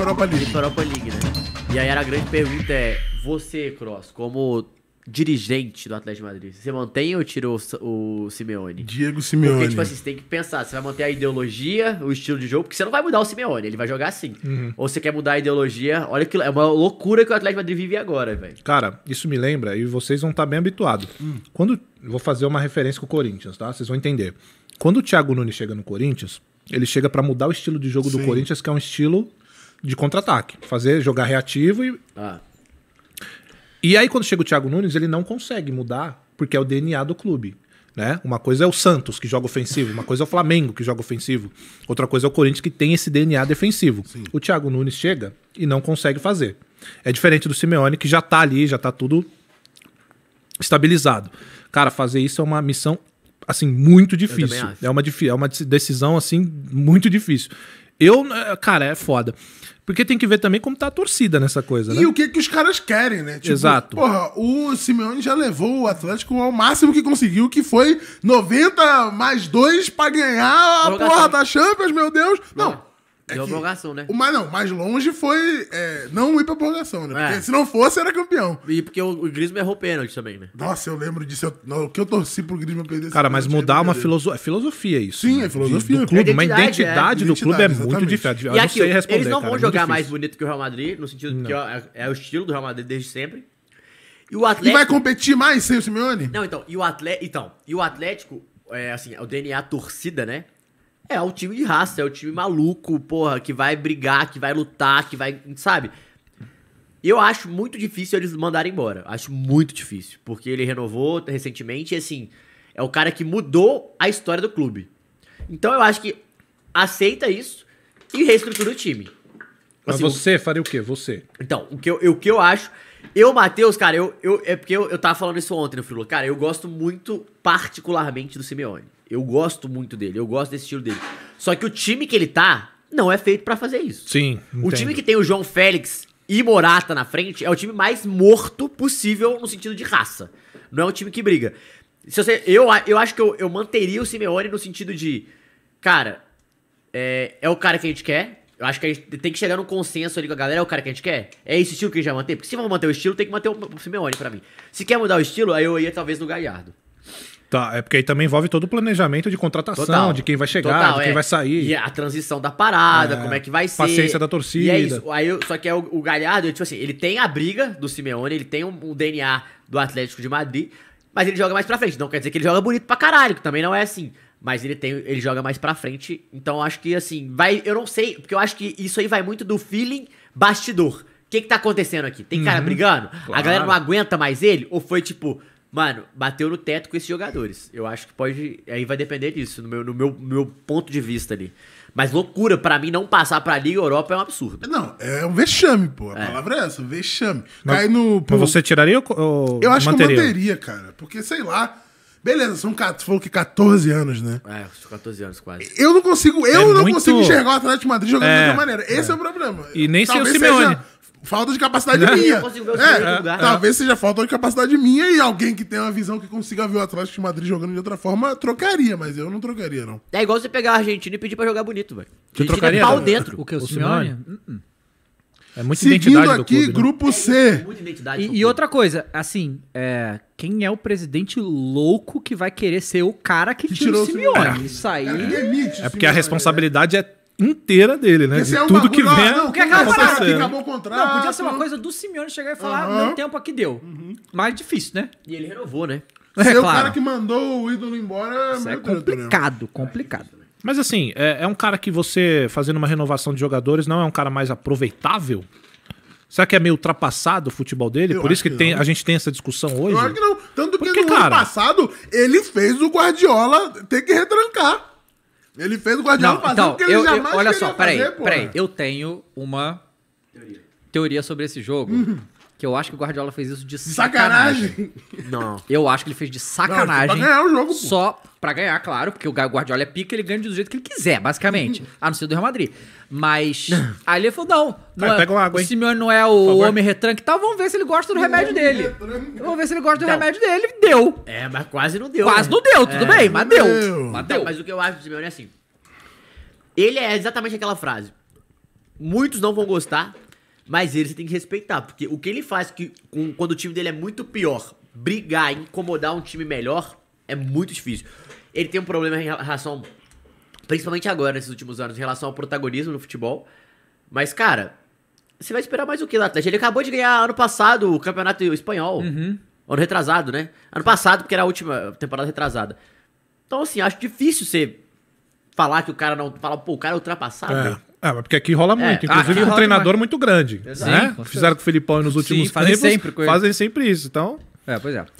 Europa League. Europa League, né? E aí a grande pergunta é, você, Cross, como dirigente do Atlético de Madrid, você mantém ou tirou o, o Simeone? Diego Simeone. Porque, tipo assim, você tem que pensar, você vai manter a ideologia, o estilo de jogo, porque você não vai mudar o Simeone, ele vai jogar assim. Uhum. Ou você quer mudar a ideologia, olha que é uma loucura que o Atlético de Madrid vive agora, velho. Cara, isso me lembra, e vocês vão estar tá bem habituados. Hum. Quando, vou fazer uma referência com o Corinthians, tá? Vocês vão entender. Quando o Thiago Nunes chega no Corinthians, ele chega para mudar o estilo de jogo Sim. do Corinthians, que é um estilo de contra-ataque, fazer jogar reativo e. Ah. E aí quando chega o Thiago Nunes, ele não consegue mudar, porque é o DNA do clube. Né? Uma coisa é o Santos que joga ofensivo, uma coisa é o Flamengo que joga ofensivo, outra coisa é o Corinthians que tem esse DNA defensivo. Sim. O Thiago Nunes chega e não consegue fazer. É diferente do Simeone que já tá ali, já tá tudo estabilizado. Cara, fazer isso é uma missão assim muito difícil. É uma, é uma decisão assim muito difícil. Eu, eh, cara, é foda. Porque tem que ver também como tá a torcida nessa coisa, né? E o que, que os caras querem, né? Tipo, Exato. Porra, o Simeone já levou o Atlético ao máximo que conseguiu, que foi 90 mais 2 para ganhar a Jogação. porra da Champions, meu Deus. Não. É. É Deu a prorrogação, né? Mas não, mais longe foi é, não ir pra prorrogação, né? É. Porque se não fosse, era campeão. E porque o, o Griezmann errou pênalti também, né? Nossa, eu lembro disso. Eu, não, que eu torci pro Griezmann perder. Cara, mas mudar uma filosofia, é filosofia isso. Sim, né? é filosofia. Do, do clube, uma identidade, identidade é. do clube é muito diferente. Eu e não sei responder, Eles não cara, vão jogar mais bonito que o Real Madrid, no sentido não. que é o estilo do Real Madrid desde sempre. E o Atlético... E vai competir mais sem o Simeone? Não, então, e o Atlético... Então, e o Atlético, é, assim, o DNA torcida, né? É, é o time de raça, é o time maluco, porra, que vai brigar, que vai lutar, que vai. Sabe? Eu acho muito difícil eles mandarem embora. Acho muito difícil. Porque ele renovou recentemente e, assim, é o cara que mudou a história do clube. Então eu acho que aceita isso e reestrutura o time. Assim, Mas você faria o quê? Você. Então, o que eu, eu o que eu acho. Eu, Matheus, cara, eu, eu, é porque eu, eu tava falando isso ontem no Frilo. Cara, eu gosto muito particularmente do Simeone. Eu gosto muito dele, eu gosto desse estilo dele. Só que o time que ele tá não é feito para fazer isso. Sim. Entendo. O time que tem o João Félix e Morata na frente é o time mais morto possível no sentido de raça. Não é um time que briga. Se você, eu, eu acho que eu, eu manteria o Simeone no sentido de, cara, é, é o cara que a gente quer. Eu acho que a gente tem que chegar num consenso ali com a galera, é o cara que a gente quer? É esse estilo que a gente vai manter? Porque se vamos manter o estilo, tem que manter o Simeone pra mim. Se quer mudar o estilo, aí eu ia talvez no Gallardo. Tá, é porque aí também envolve todo o planejamento de contratação, Total. de quem vai chegar, Total, de quem é. vai sair. E a transição da parada, é. como é que vai ser. Paciência da torcida. E é isso. Aí, só que é o, o Galhardo, tipo assim, ele tem a briga do Simeone, ele tem um, um, DNA do Atlético de Madrid, mas ele joga mais pra frente. Não quer dizer que ele joga bonito pra caralho, que também não é assim. Mas ele tem ele joga mais pra frente. Então acho que assim, vai. Eu não sei, porque eu acho que isso aí vai muito do feeling bastidor. O que, que tá acontecendo aqui? Tem cara uhum, brigando? Claro. A galera não aguenta mais ele? Ou foi tipo, Mano, bateu no teto com esses jogadores. Eu acho que pode. Aí vai depender disso, no meu, no meu, meu ponto de vista ali. Mas loucura, para mim não passar pra Liga Europa é um absurdo. Não, é um vexame, pô. A é. palavra é essa, um vexame. Mas, Cai no. Pro... Mas você tiraria ou. Eu acho manteria? que eu manteria, cara. Porque, sei lá. Beleza, são falou que 14 anos, né? É, 14 anos quase. Eu não consigo, eu é não muito... consigo enxergar o Atlético de Madrid jogando é, de outra maneira. Esse é, é o problema. E nem sei o Simeone. Seja falta de capacidade minha. É, talvez seja falta de capacidade minha e alguém que tenha uma visão que consiga ver o Atlético de Madrid jogando de outra forma trocaria, mas eu não trocaria, não. É igual você pegar a Argentina e pedir pra jogar bonito, velho. Que trocaria? pau dentro. O que? O, o Simeone? Simeone? É muito Seguindo identidade aqui, clube, grupo né? C. É, e, e outra coisa, assim, é, quem é o presidente louco que vai querer ser o cara que, que tirou, tirou o Simeone? O Isso aí. É, é porque a responsabilidade é inteira dele, né? De é tudo bagulho, que vem. Ah, não, não, que acabou, parada, que acabou o contrato. Não, podia ser uma coisa do Simeone chegar e falar, uhum. tempo aqui, deu. Uhum. Mas difícil, né? E ele renovou, né? Ser é, o cara que mandou o ídolo embora é, é complicado, complicado. Mas assim, é, é, um cara que você, fazendo uma renovação de jogadores, não é um cara mais aproveitável? Será que é meio ultrapassado o futebol dele? Eu Por isso que, que tem, a gente tem essa discussão hoje? Claro que não. Tanto Porque, que no cara... ano passado ele fez o Guardiola ter que retrancar. Ele fez o Guardião fazer então, que ele jamais eu, Olha só, peraí, peraí. Eu tenho uma teoria, teoria sobre esse jogo. Uhum. que eu acho que o Guardiola fez isso de sacanagem. sacanagem. Não. Eu acho que ele fez de sacanagem. Não, tipo, pra ganhar o jogo. Pô. Só pra ganhar, claro, porque o Guardiola é pica, ele ganha do jeito que ele quiser, basicamente. Uhum. a não ser do Real Madrid. Mas ali ele falou: não, não Vai, é, pega uma água, o Simeone não é o homem retranque e tal, vamos ver se ele gosta do remédio dele. Vamos ver se ele gosta do não. remédio dele. Deu. É, mas quase não deu. Quase né? não deu, tudo é, bem, mas deu. Mas deu. mas o que eu acho do Simeone é assim. Ele é exatamente aquela frase. Muitos não vão gostar, mas ele você tem que respeitar, porque o que ele faz que, com, quando o time dele é muito pior, brigar, incomodar um time melhor, é muito difícil. Ele tem um problema em relação, principalmente agora, nesses últimos anos, em relação ao protagonismo no futebol. Mas, cara, você vai esperar mais o que do Atlético? Ele acabou de ganhar ano passado o campeonato espanhol. Uhum. Ano retrasado, né? Ano passado, porque era a última temporada retrasada. Então, assim, acho difícil você falar que o cara não. Falar, pô, o cara é ultrapassado. É. Ah, mas porque aqui rola é, muito. É. Inclusive, um treinador muito grande. Exato. Né? Sim, Fizeram com o Filipão nos últimos Sim, fazem tempos. Sempre, fazem sempre isso. Então. É, pois é.